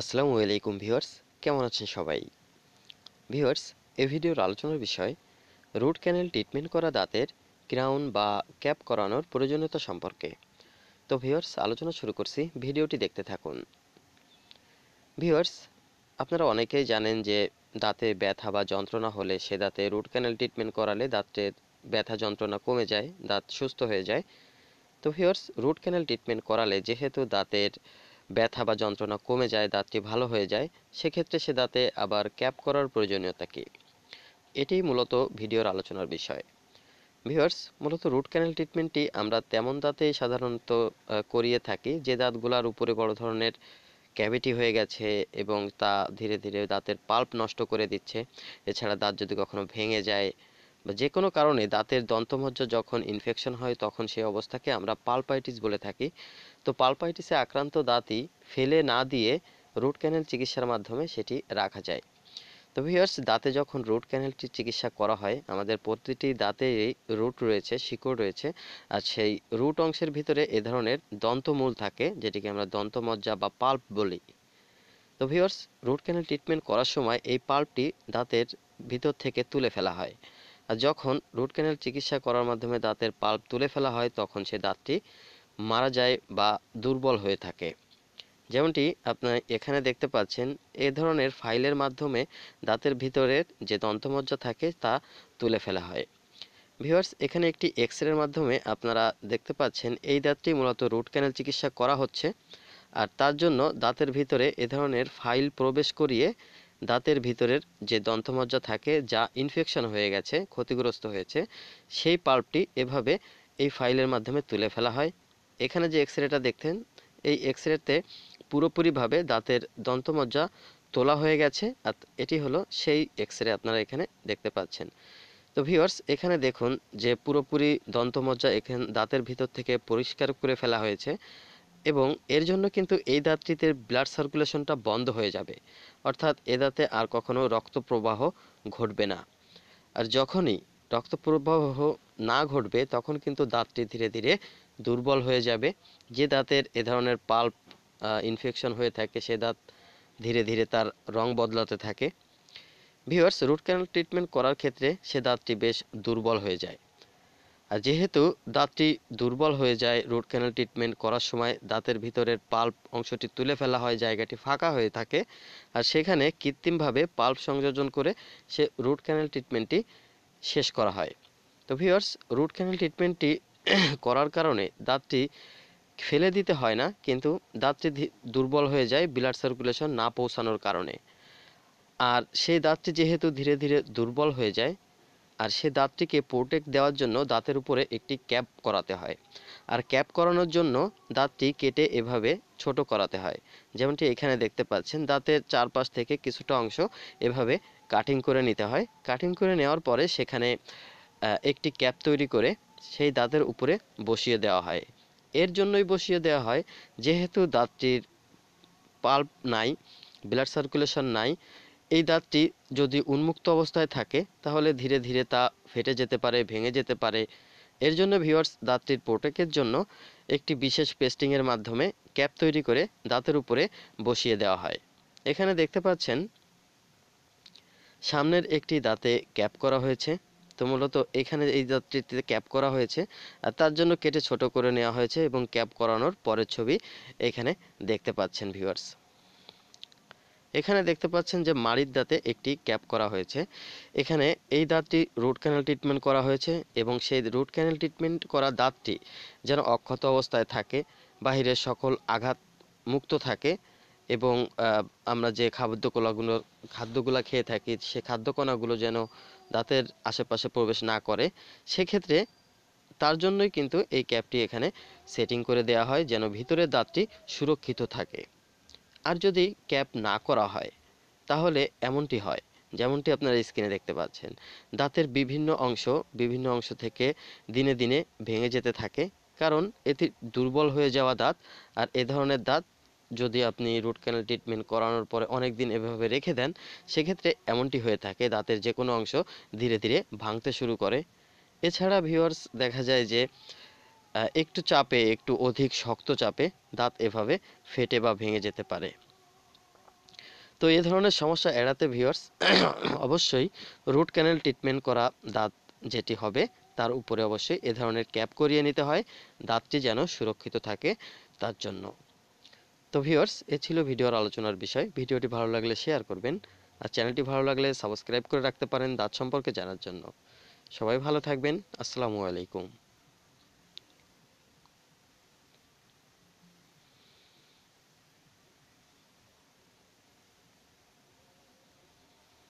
আসসালামু আলাইকুম ভিউয়ার্স কেমন আছেন সবাই ভিউয়ার্স এ ভিডিওর আলোচনার বিষয় রুট ক্যানেল ট্রিটমেন্ট করা দাঁতের ক্রাউন বা ক্যাপ করানোর প্রয়োজনীয়তা সম্পর্কে তো ভিউয়ার্স আলোচনা শুরু করছি ভিডিওটি দেখতে থাকুন ভিউয়ার্স আপনারা অনেকেই জানেন যে দাঁতে ব্যথা বা যন্ত্রণা হলে সে দাঁতে রুট ক্যানেল ট্রিটমেন্ট করালে দাঁতে ব্যথা যন্ত্রণা কমে যায় দাঁত সুস্থ হয়ে যায় তো ভিউয়ার্স রুট ক্যানেল ট্রিটমেন্ট করালে যেহেতু দাঁতের ব্যথা বা যন্ত্রণা কমে যায় দাঁতটি ভালো হয়ে যায় সেক্ষেত্রে সে দাঁতে আবার ক্যাপ করার প্রয়োজনীয়তা কী এটিই মূলত ভিডিওর আলোচনার বিষয় ভিওয়ার্স মূলত রুট ক্যানেল ট্রিটমেন্টটি আমরা তেমন দাঁতেই সাধারণত করিয়ে থাকি যে দাঁতগুলার উপরে বড় ধরনের ক্যাভিটি হয়ে গেছে এবং তা ধীরে ধীরে দাঁতের পাল্প নষ্ট করে দিচ্ছে এছাড়া দাঁত যদি কখনো ভেঙে যায় বা যে কোনো কারণে দাঁতের দন্তমজ্জা যখন ইনফেকশন হয় তখন সেই অবস্থাকে আমরা পালপাইটিস বলে থাকি তো পালপাইটিসে আক্রান্ত দাঁতই ফেলে না দিয়ে রুট ক্যানেল চিকিৎসার মাধ্যমে সেটি রাখা যায় তো ভিউয়ার্স দাঁতে যখন রুট ক্যানেলটি চিকিৎসা করা হয় আমাদের প্রতিটি দাঁতেই রুট রয়েছে শিকড় রয়েছে আর সেই রুট অংশের ভিতরে এ ধরনের দন্তমূল থাকে যেটিকে আমরা দন্তমজ্জা বা পাল্প বলি তো ভিউয়ার্স রুট ক্যানেল ট্রিটমেন্ট করার সময় এই পাল্পটি দাঁতের ভিতর থেকে তুলে ফেলা হয় আর যখন রুট ক্যানেল চিকিৎসা করার মাধ্যমে দাঁতের পাল্প তুলে ফেলা হয় তখন সে দাঁতটি মারা যায় বা দুর্বল হয়ে থাকে যেমনটি আপনার এখানে দেখতে পাচ্ছেন এ ধরনের ফাইলের মাধ্যমে দাঁতের ভিতরের যে দন্তমজ্জা থাকে তা তুলে ফেলা হয় ভিউয়ার্স এখানে একটি এক্স রের মাধ্যমে আপনারা দেখতে পাচ্ছেন এই দাঁতটি মূলত রুট ক্যানেল চিকিৎসা করা হচ্ছে আর তার জন্য দাঁতের ভিতরে এ ধরনের ফাইল প্রবেশ করিয়ে দাঁতের ভিতরের যে দন্তমজ্জা থাকে যা ইনফেকশন হয়ে গেছে ক্ষতিগ্রস্ত হয়েছে সেই পাল্পটি এভাবে এই ফাইলের মাধ্যমে তুলে ফেলা হয় এখানে যে এক্স রেটা দেখতেন এই এক্স রেতে পুরোপুরিভাবে দাঁতের দন্তমজ্জা তোলা হয়ে গেছে আর এটি হলো সেই এক্স রে আপনারা এখানে দেখতে পাচ্ছেন তো ভিওর্স এখানে দেখুন যে পুরোপুরি দন্তমজ্জা এখান দাঁতের ভিতর থেকে পরিষ্কার করে ফেলা হয়েছে এবং এর জন্য কিন্তু এই দাঁতটিতে ব্লাড সার্কুলেশনটা বন্ধ হয়ে যাবে অর্থাৎ এ দাঁতে আর কখনো রক্ত প্রবাহ ঘটবে না আর যখনই রক্ত প্রবাহ না ঘটবে তখন কিন্তু দাঁতটি ধীরে ধীরে দুর্বল হয়ে যাবে যে দাঁতের এ ধরনের পাল্প ইনফেকশন হয়ে থাকে সে দাঁত ধীরে ধীরে তার রং বদলাতে থাকে ভিউয়ার্স রুট ক্যানাল ট্রিটমেন্ট করার ক্ষেত্রে সে দাঁতটি বেশ দুর্বল হয়ে যায় আর যেহেতু দাঁতটি দুর্বল হয়ে যায় রুট ক্যানাল ট্রিটমেন্ট করার সময় দাঁতের ভিতরের পাল্প অংশটি তুলে ফেলা হয় জায়গাটি ফাঁকা হয়ে থাকে আর সেখানে কৃত্রিমভাবে পাল্প সংযোজন করে সে রুট ক্যানাল ট্রিটমেন্টটি শেষ করা হয় তো ভিওর্স রুট ক্যানাল ট্রিটমেন্টটি করার কারণে দাঁতটি ফেলে দিতে হয় না কিন্তু দাঁতটি দুর্বল হয়ে যায় ব্লাড সার্কুলেশন না পৌঁছানোর কারণে আর সেই দাঁতটি যেহেতু ধীরে ধীরে দুর্বল হয়ে যায় আর সে দাঁতটিকে প্রোটেক্ট দেওয়ার জন্য দাঁতের উপরে একটি ক্যাপ করাতে হয় আর ক্যাপ করানোর জন্য দাঁতটি কেটে এভাবে ছোট করাতে হয় যেমনটি এখানে দেখতে পাচ্ছেন দাঁতের চারপাশ থেকে কিছুটা অংশ এভাবে কাটিং করে নিতে হয় কাটিং করে নেওয়ার পরে সেখানে একটি ক্যাপ তৈরি করে সেই দাঁতের উপরে বসিয়ে দেওয়া হয় এর জন্যই বসিয়ে দেওয়া হয় যেহেতু দাঁতটির পাল্প নাই ব্লাড সার্কুলেশন নাই এই দাঁতটি যদি উন্মুক্ত অবস্থায় থাকে তাহলে ধীরে ধীরে তা ফেটে যেতে পারে ভেঙে যেতে পারে এর জন্য ভিওয়ার্স দাঁতটির প্রোটেকের জন্য একটি বিশেষ পেস্টিংয়ের মাধ্যমে ক্যাপ তৈরি করে দাঁতের উপরে বসিয়ে দেওয়া হয় এখানে দেখতে পাচ্ছেন সামনের একটি দাঁতে ক্যাপ করা হয়েছে তো মূলত এখানে এই দাঁতটিতে ক্যাপ করা হয়েছে আর তার জন্য কেটে ছোট করে নেওয়া হয়েছে এবং ক্যাপ করানোর পরের ছবি এখানে দেখতে পাচ্ছেন ভিওয়ার্স এখানে দেখতে পাচ্ছেন যে মারির দাঁতে একটি ক্যাপ করা হয়েছে এখানে এই দাঁতটি রুট ক্যানেল ট্রিটমেন্ট করা হয়েছে এবং সেই রুট ক্যানেল ট্রিটমেন্ট করা দাঁতটি যেন অক্ষত অবস্থায় থাকে বাহিরের সকল আঘাত মুক্ত থাকে এবং আমরা যে খাদ্যকলাগুলো খাদ্যগুলা খেয়ে থাকি সে খাদ্যকণাগুলো যেন দাঁতের আশেপাশে প্রবেশ না করে সেক্ষেত্রে তার জন্যই কিন্তু এই ক্যাপটি এখানে সেটিং করে দেয়া হয় যেন ভিতরের দাঁতটি সুরক্ষিত থাকে আর যদি ক্যাপ না করা হয় তাহলে এমনটি হয় যেমনটি আপনারা স্ক্রিনে দেখতে পাচ্ছেন দাঁতের বিভিন্ন অংশ বিভিন্ন অংশ থেকে দিনে দিনে ভেঙে যেতে থাকে কারণ এটি দুর্বল হয়ে যাওয়া দাঁত আর এ ধরনের দাঁত যদি আপনি রুট ক্যানেল ট্রিটমেন্ট করানোর পরে অনেক দিন এভাবে রেখে দেন সেক্ষেত্রে এমনটি হয়ে থাকে দাঁতের যে কোনো অংশ ধীরে ধীরে ভাঙতে শুরু করে এছাড়া ভিউয়ার্স দেখা যায় যে একটু চাপে একটু অধিক শক্ত চাপে দাঁত এভাবে ফেটে বা ভেঙে যেতে পারে তো এ ধরনের সমস্যা এড়াতে ভিউয়ার্স অবশ্যই রুট ক্যানেল ট্রিটমেন্ট করা দাঁত যেটি হবে তার উপরে অবশ্যই এ ধরনের ক্যাপ করিয়ে নিতে হয় দাঁতটি যেন সুরক্ষিত থাকে তার জন্য তো ভিউয়ার্স এ ছিল ভিডিওর আলোচনার বিষয় ভিডিওটি ভালো লাগলে শেয়ার করবেন আর চ্যানেলটি ভালো লাগলে সাবস্ক্রাইব করে রাখতে পারেন দাঁত সম্পর্কে জানার জন্য সবাই ভালো থাকবেন আসসালামু আলাইকুম